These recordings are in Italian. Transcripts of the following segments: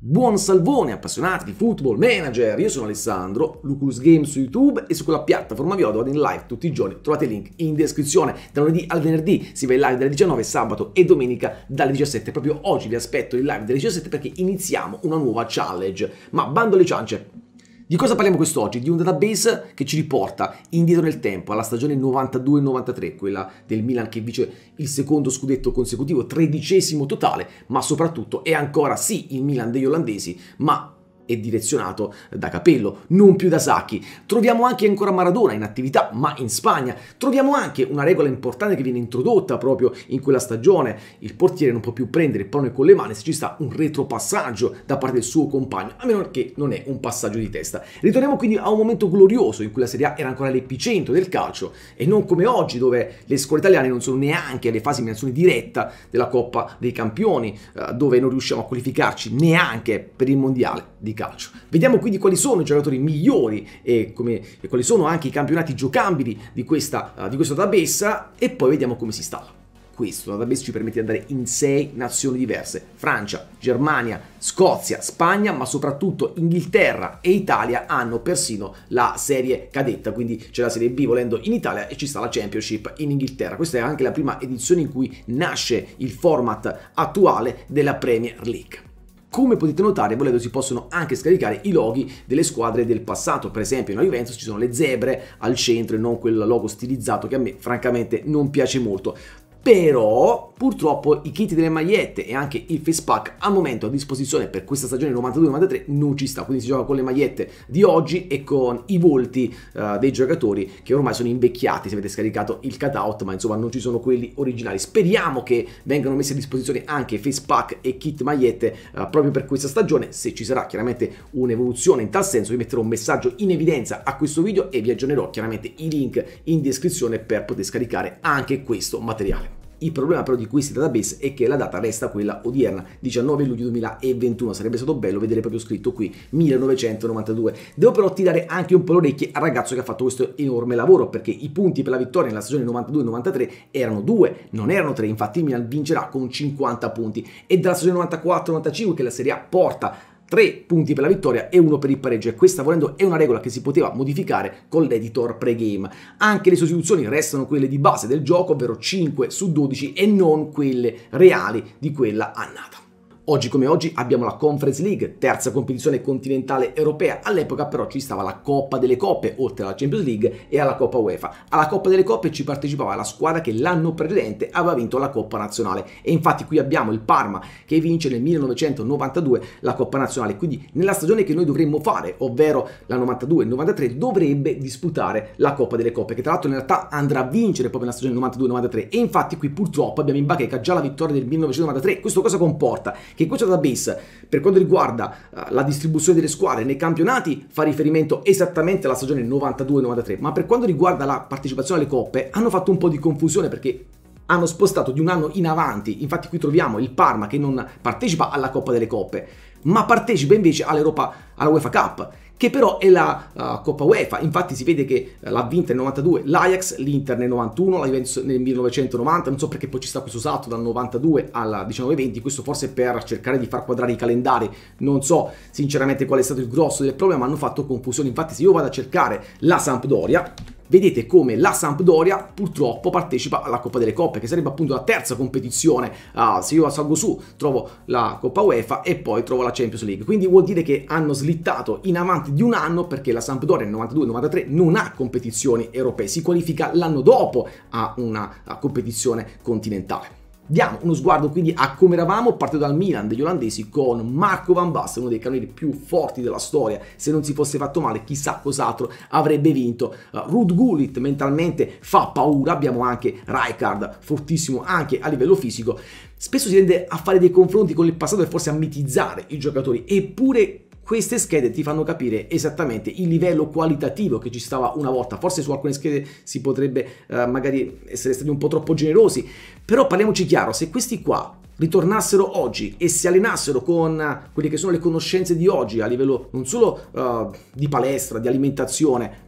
Buon salvone appassionati di football manager, io sono Alessandro, Lucus Games su YouTube e su quella piattaforma vi vado in live tutti i giorni, trovate il link in descrizione, da lunedì al venerdì si va in live dalle 19, sabato e domenica dalle 17, proprio oggi vi aspetto in live dalle 17 perché iniziamo una nuova challenge, ma bando alle ciance, di cosa parliamo quest'oggi? Di un database che ci riporta indietro nel tempo, alla stagione 92-93, quella del Milan che vince il secondo scudetto consecutivo, tredicesimo totale, ma soprattutto è ancora sì il Milan degli olandesi, ma e direzionato da Capello, non più da Sacchi. Troviamo anche ancora Maradona in attività, ma in Spagna. Troviamo anche una regola importante che viene introdotta proprio in quella stagione. Il portiere non può più prendere il pallone con le mani se ci sta un retropassaggio da parte del suo compagno, a meno che non è un passaggio di testa. Ritorniamo quindi a un momento glorioso in cui la Serie A era ancora l'epicentro del calcio e non come oggi dove le scuole italiane non sono neanche alle fasi di eliminazione diretta della Coppa dei Campioni, eh, dove non riusciamo a qualificarci neanche per il Mondiale di calcio. Vediamo quindi quali sono i giocatori migliori e, come, e quali sono anche i campionati giocabili di questa, uh, di questa database e poi vediamo come si installa. Questo database ci permette di andare in sei nazioni diverse, Francia, Germania, Scozia, Spagna, ma soprattutto Inghilterra e Italia hanno persino la serie cadetta, quindi c'è la serie B volendo in Italia e ci sta la Championship in Inghilterra. Questa è anche la prima edizione in cui nasce il format attuale della Premier League. Come potete notare, volendo si possono anche scaricare i loghi delle squadre del passato, per esempio nella Juventus ci sono le zebre al centro e non quel logo stilizzato che a me francamente non piace molto. Però Purtroppo i kit delle magliette e anche il face pack al momento a disposizione per questa stagione 92-93 non ci sta, quindi si gioca con le magliette di oggi e con i volti uh, dei giocatori che ormai sono invecchiati se avete scaricato il cutout, ma insomma non ci sono quelli originali. Speriamo che vengano messi a disposizione anche face pack e kit magliette uh, proprio per questa stagione, se ci sarà chiaramente un'evoluzione in tal senso vi metterò un messaggio in evidenza a questo video e vi aggiornerò chiaramente i link in descrizione per poter scaricare anche questo materiale. Il problema però di questi database è che la data resta quella odierna, 19 luglio 2021, sarebbe stato bello vedere proprio scritto qui 1992. Devo però tirare anche un po' le orecchie al ragazzo che ha fatto questo enorme lavoro, perché i punti per la vittoria nella stagione 92-93 erano due, non erano tre, infatti il Milan vincerà con 50 punti e dalla stagione 94-95 che la Serie A porta 3 punti per la vittoria e 1 per il pareggio e questa volendo è una regola che si poteva modificare con l'editor pregame. Anche le sostituzioni restano quelle di base del gioco, ovvero 5 su 12 e non quelle reali di quella annata. Oggi come oggi abbiamo la Conference League, terza competizione continentale europea, all'epoca però ci stava la Coppa delle Coppe, oltre alla Champions League e alla Coppa UEFA. Alla Coppa delle Coppe ci partecipava la squadra che l'anno precedente aveva vinto la Coppa Nazionale e infatti qui abbiamo il Parma che vince nel 1992 la Coppa Nazionale, quindi nella stagione che noi dovremmo fare, ovvero la 92-93, dovrebbe disputare la Coppa delle Coppe, che tra l'altro in realtà andrà a vincere proprio nella stagione 92-93 e infatti qui purtroppo abbiamo in bacheca già la vittoria del 1993, questo cosa comporta? che questo database, per quanto riguarda eh, la distribuzione delle squadre nei campionati, fa riferimento esattamente alla stagione 92-93, ma per quanto riguarda la partecipazione alle coppe, hanno fatto un po' di confusione perché hanno spostato di un anno in avanti. Infatti qui troviamo il Parma che non partecipa alla Coppa delle Coppe, ma partecipa invece all'Europa, alla UEFA Cup che però è la uh, Coppa UEFA. Infatti si vede che eh, l'ha vinta nel 92 l'Ajax, l'Inter nel 91, la Juventus nel 1990, non so perché poi ci sta questo salto dal 92 al 1920, questo forse per cercare di far quadrare i calendari, non so sinceramente qual è stato il grosso del problema, hanno fatto confusione. Infatti se io vado a cercare la Sampdoria vedete come la Sampdoria purtroppo partecipa alla Coppa delle Coppe, che sarebbe appunto la terza competizione. Uh, se io salgo su, trovo la Coppa UEFA e poi trovo la Champions League. Quindi vuol dire che hanno slittato in avanti di un anno perché la Sampdoria nel 92-93 non ha competizioni europee, si qualifica l'anno dopo a una competizione continentale. Diamo uno sguardo quindi a come eravamo partendo dal Milan degli olandesi con Marco Van Basten, uno dei cannonieri più forti della storia. Se non si fosse fatto male, chissà cos'altro avrebbe vinto. Uh, Ruud Gullit mentalmente fa paura, abbiamo anche Rijkaard, fortissimo anche a livello fisico. Spesso si tende a fare dei confronti con il passato e forse a mitizzare i giocatori, eppure queste schede ti fanno capire esattamente il livello qualitativo che ci stava una volta. Forse su alcune schede si potrebbe eh, magari essere stati un po' troppo generosi, però parliamoci chiaro, se questi qua ritornassero oggi e si allenassero con eh, quelle che sono le conoscenze di oggi a livello non solo uh, di palestra, di alimentazione,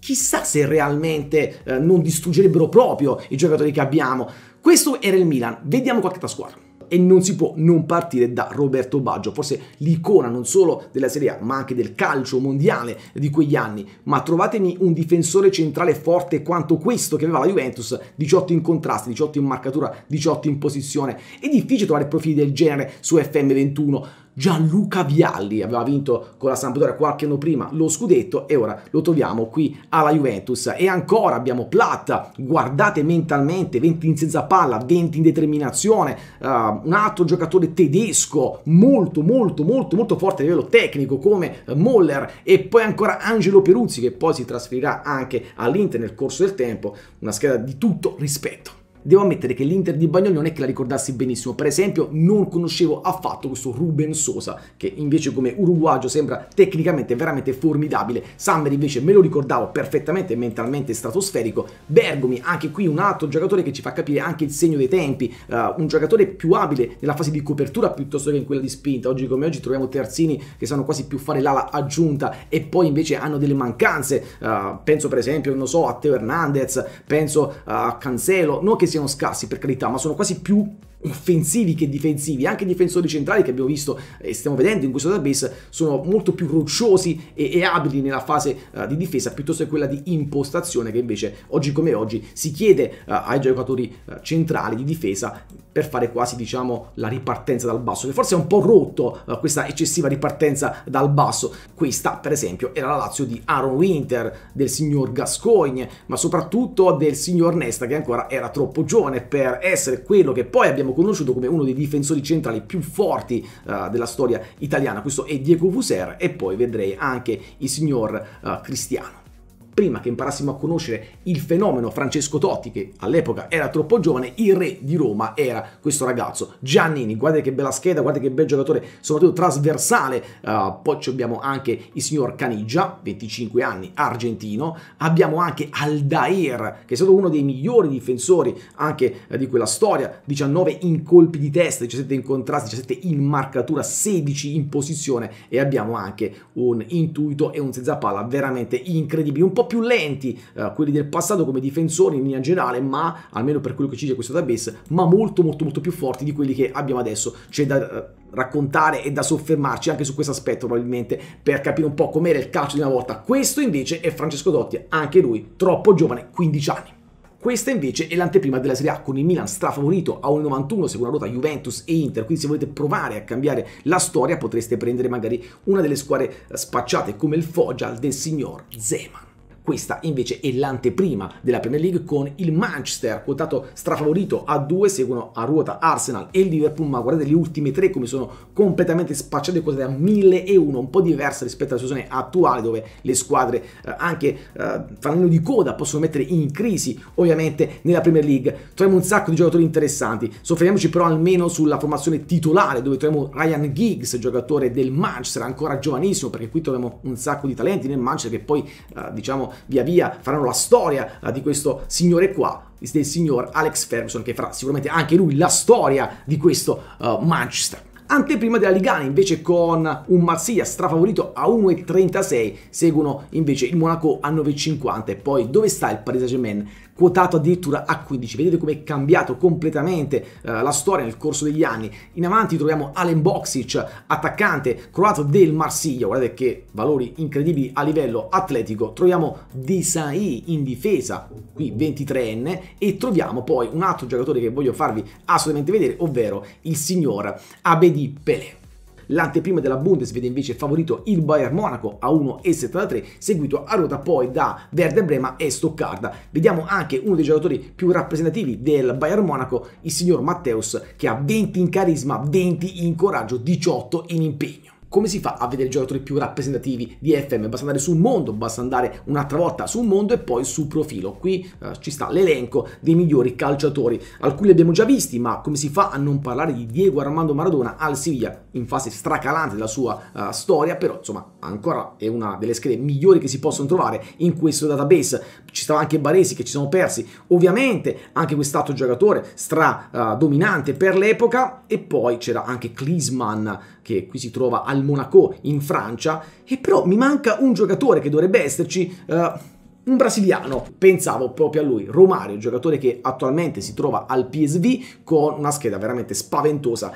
chissà se realmente uh, non distruggerebbero proprio i giocatori che abbiamo. Questo era il Milan, vediamo qualche altra squadra e non si può non partire da Roberto Baggio, forse l'icona non solo della Serie A ma anche del calcio mondiale di quegli anni, ma trovatemi un difensore centrale forte quanto questo che aveva la Juventus, 18 in contrasti, 18 in marcatura, 18 in posizione, è difficile trovare profili del genere su FM21, Gianluca Vialli, aveva vinto con la Sampdoria qualche anno prima lo scudetto e ora lo troviamo qui alla Juventus. E ancora abbiamo Platta, guardate mentalmente, 20 in senza palla, 20 in determinazione, uh, un altro giocatore tedesco molto molto molto molto forte a livello tecnico come Moller e poi ancora Angelo Peruzzi che poi si trasferirà anche all'Inter nel corso del tempo, una scheda di tutto rispetto. Devo ammettere che l'Inter di Bagnoli non è che la ricordassi benissimo, per esempio non conoscevo affatto questo Ruben Sosa, che invece come uruguagio sembra tecnicamente veramente formidabile, Summer invece me lo ricordavo perfettamente, mentalmente stratosferico, Bergomi anche qui un altro giocatore che ci fa capire anche il segno dei tempi, uh, un giocatore più abile nella fase di copertura piuttosto che in quella di spinta, oggi come oggi troviamo terzini che sanno quasi più fare l'ala aggiunta e poi invece hanno delle mancanze, uh, penso per esempio, non so, a Teo Hernandez, penso eh, a Cancelo, non che siano scarsi per carità, ma sono quasi più offensivi che difensivi, anche i difensori centrali che abbiamo visto e stiamo vedendo in questo database sono molto più rocciosi e, e abili nella fase uh, di difesa piuttosto che quella di impostazione che invece oggi come oggi si chiede uh, ai giocatori uh, centrali di difesa per fare quasi diciamo la ripartenza dal basso, che forse è un po' rotto questa eccessiva ripartenza dal basso. Questa per esempio era la Lazio di Aaron Winter, del signor Gascoigne, ma soprattutto del signor Nesta che ancora era troppo giovane per essere quello che poi abbiamo abbiamo conosciuto come uno dei difensori centrali più forti uh, della storia italiana, questo è Diego Fuser e poi vedrei anche il signor uh, Cristiano prima che imparassimo a conoscere il fenomeno Francesco Totti, che all'epoca era troppo giovane, il re di Roma era questo ragazzo, Giannini. Guardate che bella scheda, guardate che bel giocatore, soprattutto trasversale. Uh, poi abbiamo anche il signor Caniggia, 25 anni, argentino. Abbiamo anche Aldair, che è stato uno dei migliori difensori anche eh, di quella storia, 19 in colpi di testa, 17 in contrasto, 17 in marcatura, 16 in posizione e abbiamo anche un intuito e un senza palla veramente incredibili, un po' più lenti eh, quelli del passato come difensori in linea generale, ma almeno per quello che ci dice questo database, ma molto molto molto più forti di quelli che abbiamo adesso. C'è da eh, raccontare e da soffermarci anche su questo aspetto probabilmente per capire un po' com'era il calcio di una volta. Questo invece è Francesco Dotti, anche lui troppo giovane, 15 anni. Questa invece è l'anteprima della Serie A con il Milan strafavorito a 1,91 secondo ruota Juventus e Inter, quindi se volete provare a cambiare la storia potreste prendere magari una delle squadre eh, spacciate come il Foggia del signor Zeman. Questa invece è l'anteprima della Premier League con il Manchester, quotato strafavorito a 2, seguono a ruota Arsenal e il Liverpool, ma guardate le ultime tre come sono completamente spacciate quotate a 1001, un po' diversa rispetto alla situazione attuale dove le squadre eh, anche eh, fanno di coda possono mettere in crisi ovviamente nella Premier League. Troviamo un sacco di giocatori interessanti, soffermiamoci però almeno sulla formazione titolare dove troviamo Ryan Giggs, giocatore del Manchester, ancora giovanissimo perché qui troviamo un sacco di talenti nel Manchester che poi eh, diciamo via via faranno la storia eh, di questo signore qua del signor Alex Ferguson che farà sicuramente anche lui la storia di questo uh, Manchester anteprima della Ligana invece con un Marsiglia strafavorito a 1,36 seguono invece il Monaco a 9,50 e poi dove sta il Paris Saint Germain quotato addirittura a 15. Vedete come è cambiato completamente eh, la storia nel corso degli anni. In avanti troviamo Alen Boxic, attaccante croato del Marsiglia, guardate che valori incredibili a livello atletico. Troviamo Desai in difesa, qui 23enne, e troviamo poi un altro giocatore che voglio farvi assolutamente vedere, ovvero il signor Abedi Pelé. L'anteprima della Bundes vede invece favorito il Bayern Monaco a 1,73, seguito a ruota poi da Verde Brema e Stoccarda. Vediamo anche uno dei giocatori più rappresentativi del Bayern Monaco, il signor Matteus, che ha 20 in carisma, 20 in coraggio, 18 in impegno. Come si fa a vedere i giocatori più rappresentativi di FM? Basta andare su mondo, basta andare un'altra volta su mondo e poi su profilo. Qui eh, ci sta l'elenco dei migliori calciatori. Alcuni li abbiamo già visti, ma come si fa a non parlare di Diego Armando Maradona al Siviglia in fase stracalante della sua uh, storia, però insomma ancora è una delle schede migliori che si possono trovare in questo database. Ci stava anche Baresi che ci sono persi, ovviamente anche quest'altro giocatore stradominante eh, uh, per l'epoca e poi c'era anche Klisman che qui si trova al al Monaco in Francia, e però mi manca un giocatore che dovrebbe esserci... Uh, un brasiliano, pensavo proprio a lui, Romario, giocatore che attualmente si trova al PSV con una scheda veramente spaventosa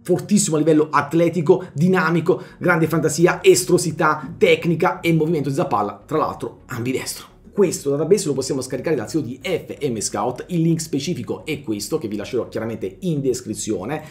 fortissimo a livello atletico, dinamico, grande fantasia, estrosità, tecnica e movimento di Zapalla, tra l'altro ambidestro. Questo database lo possiamo scaricare dal sito di FM Scout, il link specifico è questo che vi lascerò chiaramente in descrizione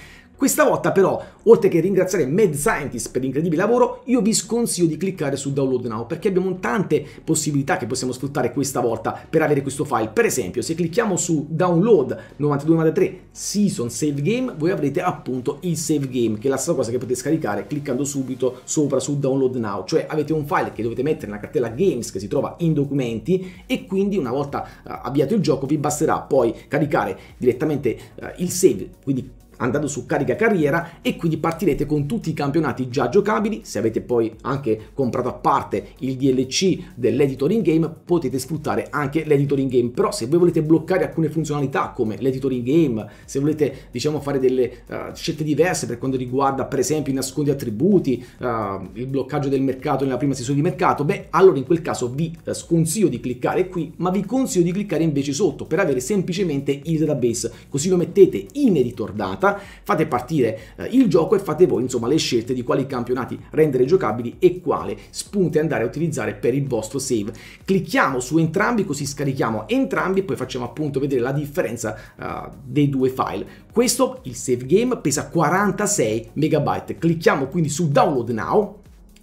questa volta però, oltre che ringraziare Mad Scientist per l'incredibile lavoro, io vi sconsiglio di cliccare su Download Now perché abbiamo tante possibilità che possiamo sfruttare questa volta per avere questo file. Per esempio, se clicchiamo su Download 9293 Season Save Game, voi avrete appunto il save game, che è la stessa cosa che potete scaricare cliccando subito sopra su Download Now, cioè avete un file che dovete mettere nella cartella Games che si trova in documenti e quindi una volta eh, avviato il gioco vi basterà poi caricare direttamente eh, il save, quindi andando su carica carriera e quindi partirete con tutti i campionati già giocabili. Se avete poi anche comprato a parte il DLC dell'editor in game potete sfruttare anche l'editor in game, però se voi volete bloccare alcune funzionalità come l'editor in game, se volete diciamo fare delle uh, scelte diverse per quanto riguarda per esempio i nascondi attributi, uh, il bloccaggio del mercato nella prima sessione di mercato, beh allora in quel caso vi eh, sconsiglio di cliccare qui, ma vi consiglio di cliccare invece sotto per avere semplicemente il database, così lo mettete in editor data fate partire eh, il gioco e fate voi insomma le scelte di quali campionati rendere giocabili e quale spunte andare a utilizzare per il vostro save. Clicchiamo su entrambi così scarichiamo entrambi e poi facciamo appunto vedere la differenza uh, dei due file. Questo, il save game, pesa 46 MB. Clicchiamo quindi su download now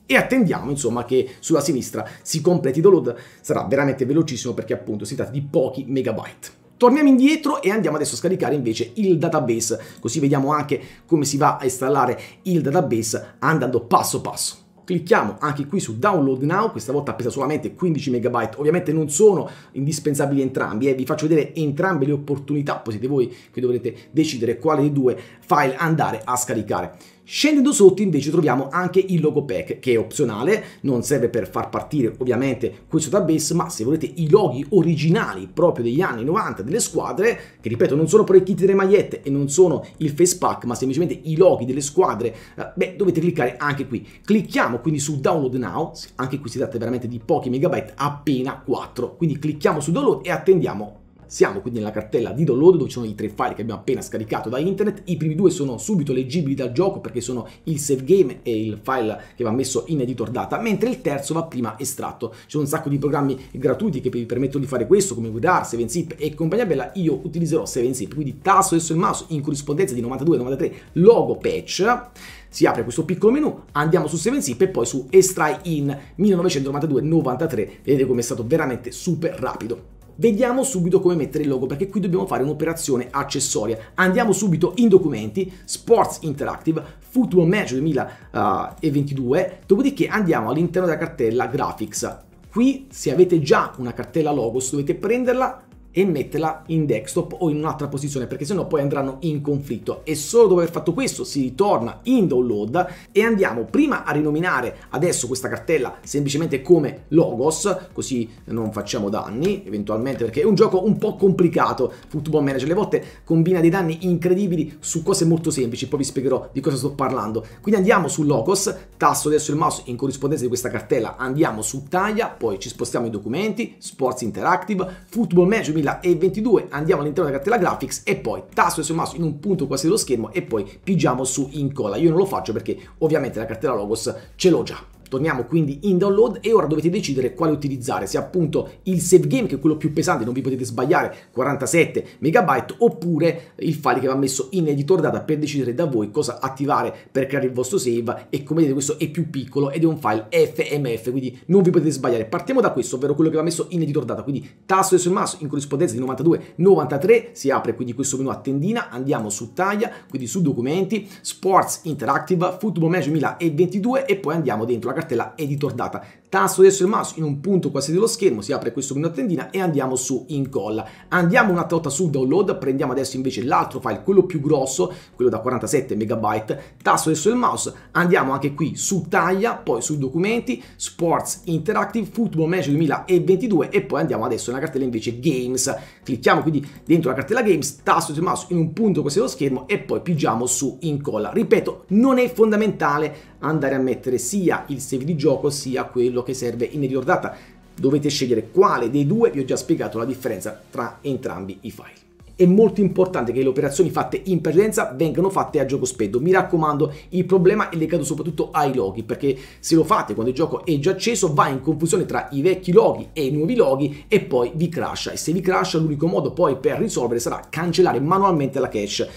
e attendiamo insomma che sulla sinistra si completi il download sarà veramente velocissimo perché appunto si tratta di pochi megabyte Torniamo indietro e andiamo adesso a scaricare invece il database, così vediamo anche come si va a installare il database andando passo passo. Clicchiamo anche qui su Download Now, questa volta pesa solamente 15 MB, ovviamente non sono indispensabili entrambi, eh. vi faccio vedere entrambe le opportunità, poi siete voi che dovrete decidere quale dei due file andare a scaricare. Scendendo sotto invece troviamo anche il logo pack che è opzionale, non serve per far partire ovviamente questo database, ma se volete i loghi originali proprio degli anni 90 delle squadre, che ripeto non sono però i kit delle magliette e non sono il face pack, ma semplicemente i loghi delle squadre, eh, beh dovete cliccare anche qui. Clicchiamo quindi su download now, anche qui si tratta veramente di pochi megabyte, appena 4, quindi clicchiamo su download e attendiamo siamo quindi nella cartella di download dove ci sono i tre file che abbiamo appena scaricato da internet. I primi due sono subito leggibili dal gioco perché sono il save game e il file che va messo in editor data, mentre il terzo va prima estratto. Ci sono un sacco di programmi gratuiti che vi permettono di fare questo, come WeDAR, 7zip e compagnia bella. Io utilizzerò 7zip, quindi tasto adesso il mouse in corrispondenza di 92-93 logo patch si apre questo piccolo menu, andiamo su 7zip e poi su Estrai in 1992-93, vedete come è stato veramente super rapido. Vediamo subito come mettere il logo perché qui dobbiamo fare un'operazione accessoria. Andiamo subito in documenti, Sports Interactive, Football Match 2022, dopodiché andiamo all'interno della cartella Graphics. Qui se avete già una cartella Logos dovete prenderla, e metterla in desktop o in un'altra posizione perché sennò poi andranno in conflitto e solo dopo aver fatto questo si ritorna in download e andiamo prima a rinominare adesso questa cartella semplicemente come logos così non facciamo danni eventualmente perché è un gioco un po' complicato Football Manager le volte combina dei danni incredibili su cose molto semplici poi vi spiegherò di cosa sto parlando quindi andiamo su logos tasto adesso il mouse in corrispondenza di questa cartella andiamo su taglia poi ci spostiamo i documenti sports interactive football manager 2022, andiamo all'interno della cartella graphics e poi tasto sul mouse in un punto quasi dello schermo e poi pigiamo su incolla. Io non lo faccio perché ovviamente la cartella logos ce l'ho già. Torniamo quindi in download e ora dovete decidere quale utilizzare, se appunto il save game che è quello più pesante, non vi potete sbagliare, 47 MB oppure il file che va messo in editor data per decidere da voi cosa attivare per creare il vostro save e come vedete questo è più piccolo ed è un file FMF, quindi non vi potete sbagliare. Partiamo da questo, ovvero quello che va messo in editor data, quindi tasto sul mouse in corrispondenza di 92 93 si apre quindi questo menu a tendina, andiamo su taglia, quindi su documenti, sports interactive, football match 2022 e poi andiamo dentro la cartella editor data. Tasto destro del mouse in un punto quasi dello schermo, si apre questo menu a tendina e andiamo su incolla. Andiamo una volta su download, prendiamo adesso invece l'altro file, quello più grosso, quello da 47 MB, tasto destro del mouse, andiamo anche qui su taglia, poi su documenti, sports interactive, football match 2022 e poi andiamo adesso nella cartella invece games. Clicchiamo quindi dentro la cartella games, tasto del mouse in un punto quasi dello schermo e poi pigiamo su incolla. Ripeto, non è fondamentale andare a mettere sia il save di gioco sia quello che serve in error data. Dovete scegliere quale dei due, vi ho già spiegato la differenza tra entrambi i file è molto importante che le operazioni fatte in precedenza vengano fatte a gioco spedito. Mi raccomando, il problema è legato soprattutto ai loghi, perché se lo fate quando il gioco è già acceso va in confusione tra i vecchi loghi e i nuovi loghi e poi vi crasha. E se vi crasha l'unico modo poi per risolvere sarà cancellare manualmente la cache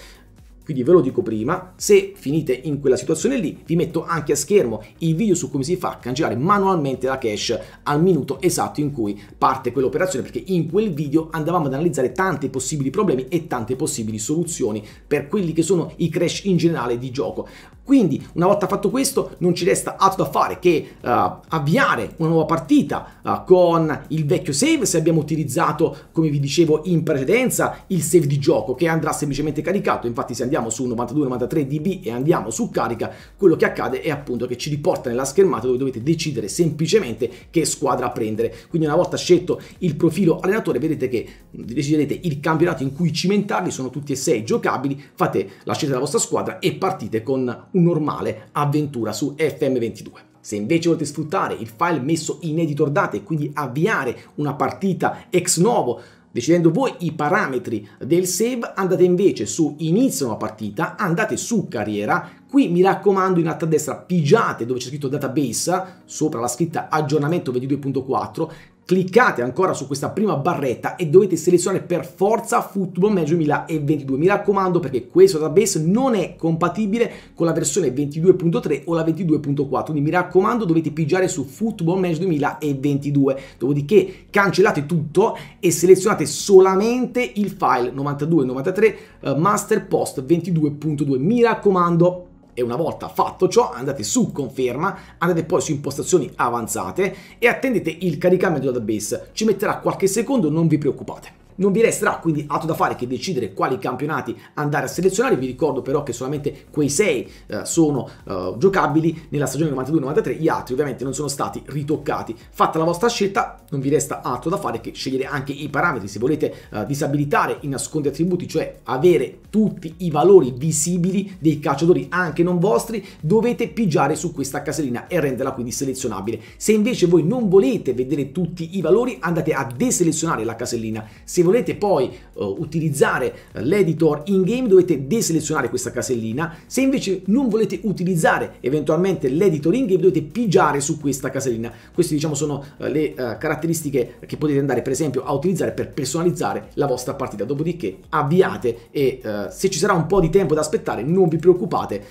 quindi ve lo dico prima, se finite in quella situazione lì, vi metto anche a schermo il video su come si fa a cancellare manualmente la cache al minuto esatto in cui parte quell'operazione, perché in quel video andavamo ad analizzare tanti possibili problemi e tante possibili soluzioni per quelli che sono i crash in generale di gioco. Quindi, una volta fatto questo, non ci resta altro da fare che uh, avviare una nuova partita uh, con il vecchio save, se abbiamo utilizzato, come vi dicevo in precedenza, il save di gioco che andrà semplicemente caricato. Infatti, se andiamo su 92-93 dB e andiamo su carica, quello che accade è appunto che ci riporta nella schermata dove dovete decidere semplicemente che squadra prendere. Quindi, una volta scelto il profilo allenatore, vedete che deciderete il campionato in cui cimentarvi, sono tutti e sei giocabili, fate la scelta della vostra squadra e partite con un normale avventura su FM22. Se invece volete sfruttare il file messo in editor date e quindi avviare una partita ex novo, decidendo voi i parametri del save, andate invece su inizio una partita, andate su carriera, qui mi raccomando in alto a destra pigiate dove c'è scritto database, sopra la scritta aggiornamento 22.4, cliccate ancora su questa prima barretta e dovete selezionare per forza Football Manager 2022. Mi raccomando perché questo database non è compatibile con la versione 22.3 o la 22.4, quindi mi raccomando dovete pigiare su Football Manager 2022. Dopodiché cancellate tutto e selezionate solamente il file 92.93 93 eh, master post 22.2. Mi raccomando e una volta fatto ciò andate su conferma, andate poi su impostazioni avanzate e attendete il caricamento del database, ci metterà qualche secondo, non vi preoccupate non vi resterà quindi altro da fare che decidere quali campionati andare a selezionare, vi ricordo però che solamente quei sei eh, sono eh, giocabili nella stagione 92-93, gli altri ovviamente non sono stati ritoccati. Fatta la vostra scelta non vi resta altro da fare che scegliere anche i parametri, se volete eh, disabilitare i nascondi attributi, cioè avere tutti i valori visibili dei calciatori anche non vostri, dovete pigiare su questa casellina e renderla quindi selezionabile. Se invece voi non volete vedere tutti i valori andate a deselezionare la casellina, se volete volete poi uh, utilizzare eh, l'editor in game dovete deselezionare questa casellina, se invece non volete utilizzare eventualmente l'editor in game dovete pigiare su questa casellina. Queste diciamo sono uh, le uh, caratteristiche che potete andare per esempio a utilizzare per personalizzare la vostra partita, dopodiché avviate e se ci sarà un po' di tempo da aspettare non vi preoccupate,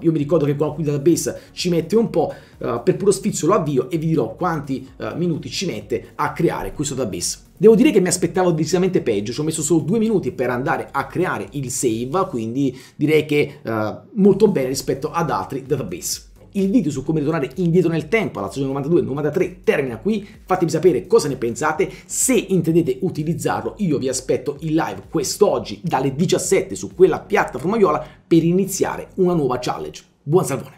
io mi ricordo che qualcuno alcuni database ci mette un po', per puro sfizio lo avvio e vi dirò quanti minuti ci mette a creare questo database. Devo dire che mi aspettavo decisamente peggio, ci ho messo solo due minuti per andare a creare il save, quindi direi che eh, molto bene rispetto ad altri database. Il video su come ritornare indietro nel tempo alla stagione 92-93 termina qui, fatemi sapere cosa ne pensate, se intendete utilizzarlo io vi aspetto in live quest'oggi dalle 17 su quella piattaforma viola per iniziare una nuova challenge. Buon salvone!